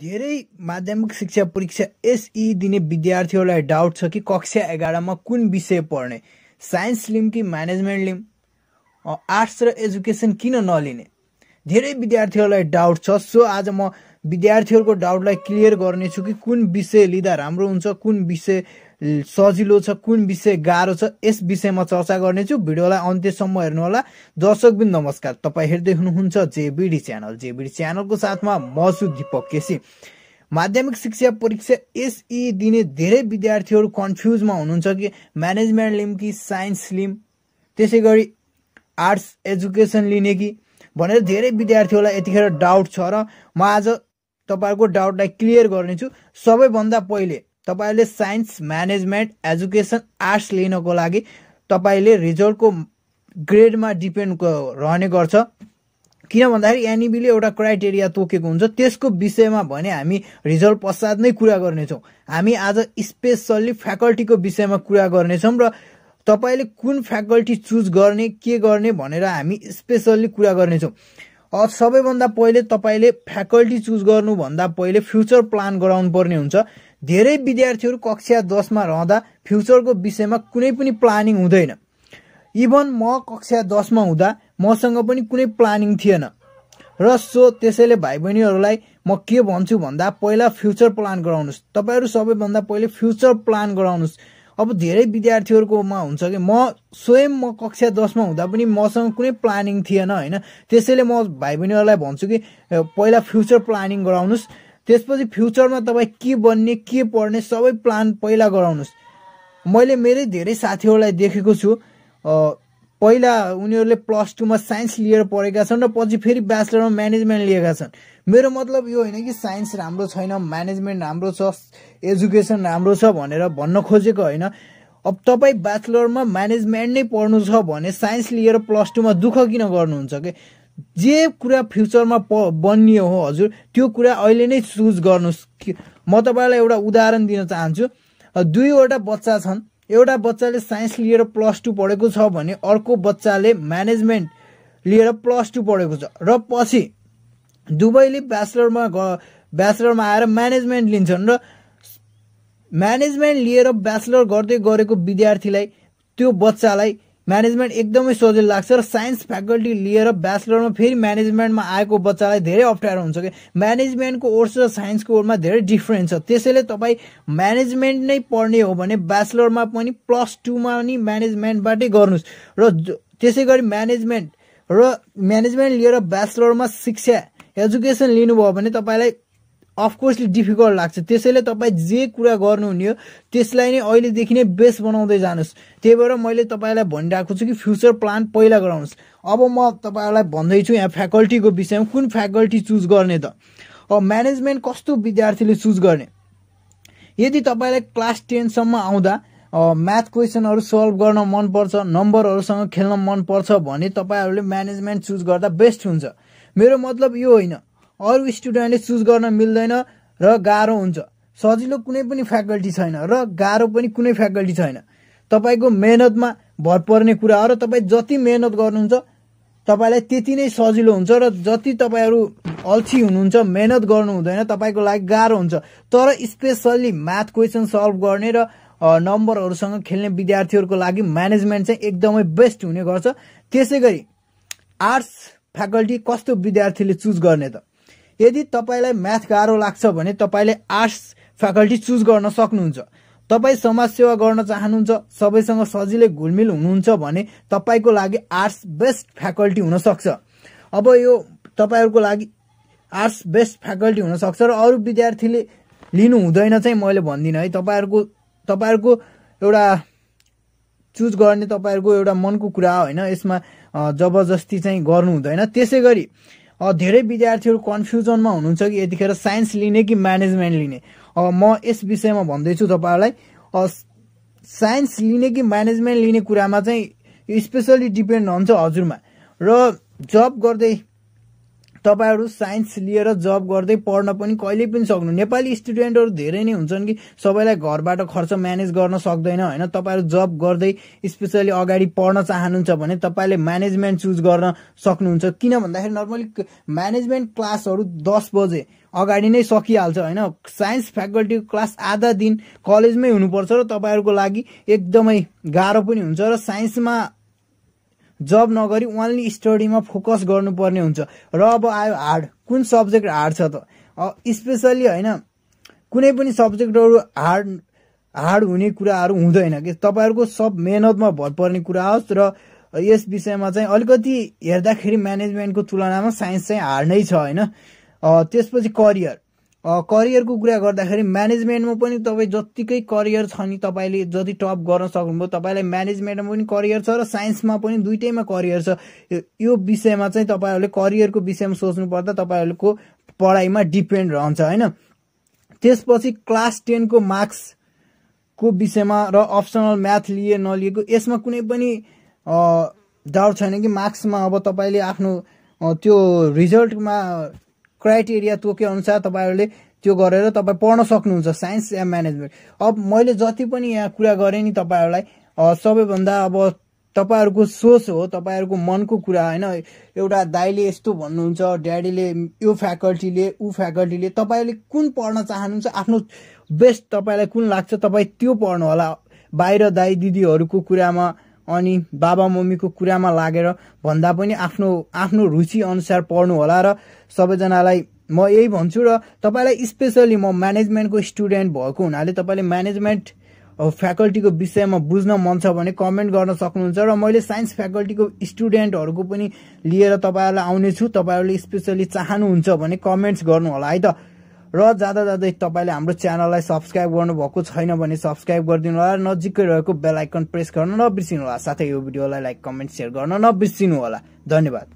धेरै माध्यमिक शिक्षा परीक्षा एसई दिने विद्यार्थीहरूलाई डाउट छ कि कक्षा एघारमा कुन विषय पढ्ने साइन्स लिम कि म्यानेजमेन्ट लिम आर्ट्स र एजुकेसन किन नलिने धेरै विद्यार्थीहरूलाई डाउट छ सो आज म विद्यार्थीहरूको डाउटलाई क्लियर गर्नेछु कि कुन विषय लिँदा राम्रो हुन्छ कुन विषय सजिलो छ कुन विषय गाह्रो छ यस विषयमा चर्चा गर्नेछु भिडियोलाई अन्त्यसम्म हेर्नुहोला दर्शकबिन नमस्कार तपाईँ हेर्दै हुनुहुन्छ जेबिडी च्यानल जेबिडी च्यानलको साथमा म छु दिपक केसी माध्यमिक शिक्षा परीक्षा एसई दिने धेरै विद्यार्थीहरू कन्फ्युजमा हुनुहुन्छ कि म्यानेजमेन्ट लिम कि साइन्स लिम त्यसै गरी आर्ट्स एजुकेसन लिने कि भनेर धेरै विद्यार्थीहरूलाई यतिखेर डाउट छ र म आज तपाईँहरूको डाउटलाई क्लियर गर्नेछु सबैभन्दा पहिले तपाईँले साइन्स म्यानेजमेन्ट एजुकेसन आर्ट्स लिनको लागि तपाईँले रिजल्टको ग्रेडमा डिपेन्ड रहने गर्छ किन भन्दाखेरि एनइबीले एउटा क्राइटेरिया तोकेको हुन्छ त्यसको विषयमा भने हामी रिजल्ट पश्चात नै कुरा गर्नेछौँ हामी आज स्पेसल्ली फ्याकल्टीको विषयमा कुरा गर्नेछौँ र तपाईँले कुन फ्याकल्टी चुज गर्ने के गर्ने भनेर हामी स्पेसल्ली कुरा गर्नेछौँ सबैभन्दा पहिले तपाईँले फ्याकल्टी चुज गर्नुभन्दा पहिले फ्युचर प्लान गराउनु पर्ने हुन्छ धेरै विद्यार्थीहरू कक्षा दसमा रहँदा फ्युचरको विषयमा कुनै पनि प्लानिङ हुँदैन इभन म कक्षा दसमा हुँदा मसँग पनि कुनै प्लानिङ थिएन र सो त्यसैले भाइ बहिनीहरूलाई म के भन्छु भन्दा पहिला फ्युचर प्लान गराउनुहोस् तपाईँहरू सबैभन्दा पहिले फ्युचर प्लान गराउनुहोस् अब धेरै विद्यार्थीहरूकोमा हुन्छ कि म स्वयं म कक्षा दसमा हुँदा पनि मसँग कुनै प्लानिङ थिएन होइन त्यसैले म भाइ बहिनीहरूलाई भन्छु कि पहिला फ्युचर प्लानिङ गराउनुहोस् त्यसपछि फ्युचरमा तपाईँ के बन्ने के पढ्ने सबै प्लान पहिला गराउनुहोस् मैले मेरै धेरै साथीहरूलाई देखेको छु पहिला उनीहरूले प्लस टूमा साइन्स लिएर पढेका छन् र पछि फेरि ब्याचलरमा म्यानेजमेन्ट लिएका छन् मेरो मतलब यो होइन कि साइन्स राम्रो छैन म्यानेजमेन्ट राम्रो छ एजुकेसन राम्रो छ भनेर भन्न खोजेको होइन अब तपाईँ ब्याचलरमा म्यानेजमेन्ट नै पढ्नु छ भने साइन्स लिएर प्लस टूमा दुःख किन गर्नुहुन्छ कि जे कुरा फ्युचरमा प बनियो हो हजुर त्यो कुरा अहिले नै चुज गर्नुहोस् म तपाईँलाई एउटा उदाहरण दिन चाहन्छु दुईवटा बच्चा छन् एउटा बच्चाले साइन्स लिएर प्लस टू पढेको छ भने अर्को बच्चाले म्यानेजमेन्ट लिएर प्लस टू पढेको छ र पछि दुवैले ब्याचलरमा ग ब्याचलरमा आएर म्यानेजमेन्ट लिन्छन् र म्यानेजमेन्ट लिएर ब्याचलर गर्दै गरेको विद्यार्थीलाई त्यो बच्चालाई म्यानेजमेन्ट एकदमै सजिलो लाग्छ र साइन्स फ्याकल्टी लिएर ब्याचलरमा फेरि म्यानेजमेन्टमा आएको बच्चालाई धेरै अप्ठ्यारो हुन्छ कि म्यानेजमेन्टको ओर्स र साइन्सको ओर्समा धेरै डिफ्रेन्स छ त्यसैले तपाईँ म्यानेजमेन्ट नै पढ्ने हो भने ब्याचलरमा पनि प्लस टूमा नि म्यानेजमेन्टबाटै गर्नुहोस् र त्यसै गरी म्यानेजमेन्ट र म्यानेजमेन्ट लिएर ब्याचलरमा शिक्षा एजुकेसन लिनुभयो भने तपाईँलाई अफकोर्सली डिफिकल्ट लाग्छ त्यसैले तपाईँ जे कुरा गर्नुहुने हो त्यसलाई नै अहिलेदेखि नै बेस्ट बनाउँदै जानुहोस् त्यही भएर मैले तपाईँलाई भनिरहेको छु कि फ्युचर प्लान पहिला गराउनुहोस् अब म तपाईँहरूलाई भन्दैछु यहाँ फ्याकल्टीको विषयमा कुन फ्याकल्टी चुज गर्ने त अब म्यानेजमेन्ट कस्तो विद्यार्थीले चुज गर्ने यदि तपाईँलाई क्लास टेनसम्म आउँदा म्याथ क्वेसनहरू सल्भ गर्न मनपर्छ नम्बरहरूसँग खेल्न मनपर्छ भने तपाईँहरूले म्यानेजमेन्ट चुज गर्दा बेस्ट हुन्छ मेरो मतलब यो होइन अरू स्टुडेन्टले चुज गर्न मिल्दैन र गाह्रो हुन्छ सजिलो कुनै पनि फ्याकल्टी छैन र गाह्रो पनि कुनै फ्याकल्टी छैन तपाईँको मेहनतमा भर पर्ने कुरा हो र तपाईँ जति मेहनत गर्नुहुन्छ तपाईँलाई त्यति नै सजिलो हुन्छ र जति तपाईँहरू अल्छी हुनुहुन्छ मेहनत गर्नु हुँदैन तपाईँको लागि गाह्रो हुन्छ तर स्पेसल्ली म्याथ क्वेसन सल्भ गर्ने र नम्बरहरूसँग खेल्ने विद्यार्थीहरूको लागि म्यानेजमेन्ट चाहिँ एकदमै बेस्ट हुने गर्छ त्यसै गरी आर्ट्स फ्याकल्टी कस्तो विद्यार्थीले चुज गर्ने त यदि तपाईँलाई म्याथ गाह्रो लाग्छ भने तपाईँले आर्ट्स फ्याकल्टी चुज गर्न सक्नुहुन्छ तपाईँ समाजसेवा गर्न चाहनुहुन्छ सबैसँग सजिलै घुलमिल हुनुहुन्छ भने तपाईँको लागि आर्ट्स बेस्ट फ्याकल्टी हुनसक्छ अब यो तपाईँहरूको लागि आर्ट्स बेस्ट फ्याकल्टी हुनसक्छ र अरू विद्यार्थीले लिनु हुँदैन चाहिँ मैले भन्दिनँ है तपाईँहरूको तपाईँहरूको एउटा चुज गर्ने तपाईँहरूको एउटा मनको कुरा होइन यसमा जबरजस्ती चाहिँ गर्नु हुँदैन त्यसै गरी धेरै विद्यार्थीहरू कन्फ्युजनमा हुनुहुन्छ कि यतिखेर साइन्स लिने कि म्यानेजमेन्ट लिने म यस विषयमा भन्दैछु तपाईँहरूलाई साइन्स लिने कि म्यानेजमेन्ट लिने कुरामा चाहिँ स्पेसली डिपेन्ड हुन्छ हजुरमा र जब गर्दै तपाईँहरू साइन्स लिएर जब गर्दै पढ्न पनि कहिले पनि सक्नु नेपाली स्टुडेन्टहरू धेरै नै हुन्छन् कि सबैलाई घरबाट खर्च म्यानेज गर्न सक्दैन होइन तपाईँहरू जब गर्दै स्पेसली अगाडि पढ्न चाहनुहुन्छ भने तपाईँले म्यानेजमेन्ट चुज गर्न सक्नुहुन्छ किन भन्दाखेरि नर्मली म्यानेजमेन्ट क्लासहरू दस बजे अगाडि नै सकिहाल्छ होइन साइन्स फ्याकल्टीको क्लास आधा दिन कलेजमै हुनुपर्छ र तपाईँहरूको लागि एकदमै गाह्रो पनि हुन्छ र साइन्समा जब नगरी ओन्ली स्टडीमा फोकस गर्नुपर्ने हुन्छ र अब आयो हार्ड कुन सब्जेक्ट हार्ड छ त स्पेसल्ली होइन कुनै पनि सब्जेक्टहरू हार्ड हार्ड हुने कुराहरू हुँदैन कि तपाईँहरूको सब मेहनतमा भर पर्ने कुरा होस् र यस विषयमा चाहिँ अलिकति हेर्दाखेरि म्यानेजमेन्टको तुलनामा साइन्स चाहिँ हार्ड नै छ होइन त्यसपछि करियर करियरको कुरा गर्दाखेरि म्यानेजमेन्टमा पनि तपाईँ जत्तिकै करियर छ नि तपाईँले जति टप गर्न सक्नुभयो तपाईँलाई म्यानेजमेन्टमा पनि करियर छ र साइन्समा पनि दुइटैमा करियर छ यो विषयमा चाहिँ तपाईँहरूले करियरको विषयमा सोच्नु सोच्नुपर्दा तपाईँहरूको पढाइमा डिपेन्ड रहन्छ होइन त्यसपछि क्लास टेनको को विषयमा र अप्सनल म्याथ लिए नलिएको यसमा कुनै पनि डाउट छैन कि मार्क्समा अब तपाईँले आफ्नो त्यो रिजल्टमा क्राइटेरिया तोके अनुसार तपाईँहरूले त्यो गरेर तपाईँ पढ्न सक्नुहुन्छ साइन्स एन्ड म्यानेजमेन्ट अब मैले जति पनि यहाँ कुरा गरेँ नि तपाईँहरूलाई सबैभन्दा अब तपाईँहरूको सोच हो तपाईँहरूको मनको कुरा होइन एउटा दाईले यस्तो भन्नुहुन्छ ड्याडीले यो फ्याकल्टीले ऊ फ्याकल्टीले तपाईँले कुन पढ्न चाहनुहुन्छ आफ्नो बेस्ट तपाईँलाई कुन लाग्छ तपाईँ त्यो पढ्नु होला बाहिर दाई दिदीहरूको कुरामा अनि बाबा मम्मीको कुरामा लागेर भन्दा पनि आफ्नो आफ्नो रुचि अनुसार पढ्नु होला र सबैजनालाई म यही भन्छु र तपाईँलाई स्पेसल्ली म म्यानेजमेन्टको स्टुडेन्ट भएको हुनाले तपाईँले म्यानेजमेन्ट फ्याकल्टीको विषयमा बुझ्न मन छ भने कमेन्ट गर्न सक्नुहुन्छ र मैले साइन्स फ्याकल्टीको स्टुडेन्टहरूको पनि लिएर तपाईँहरूलाई आउनेछु तपाईँहरूले स्पेसल्ली चाहनुहुन्छ भने कमेन्ट्स गर्नुहोला है त र जाँदा जाँदै तपाईँले हाम्रो च्यानललाई सब्सक्राइब गर्नुभएको छैन भने सब्सक्राइब गरिदिनु होला नजिकै रहेको बेल आइकन प्रेस गर्न नबिर्सिनु होला साथै यो भिडियोलाई लाइक कमेन्ट सेयर गर्न नबिर्सिनु होला धन्यवाद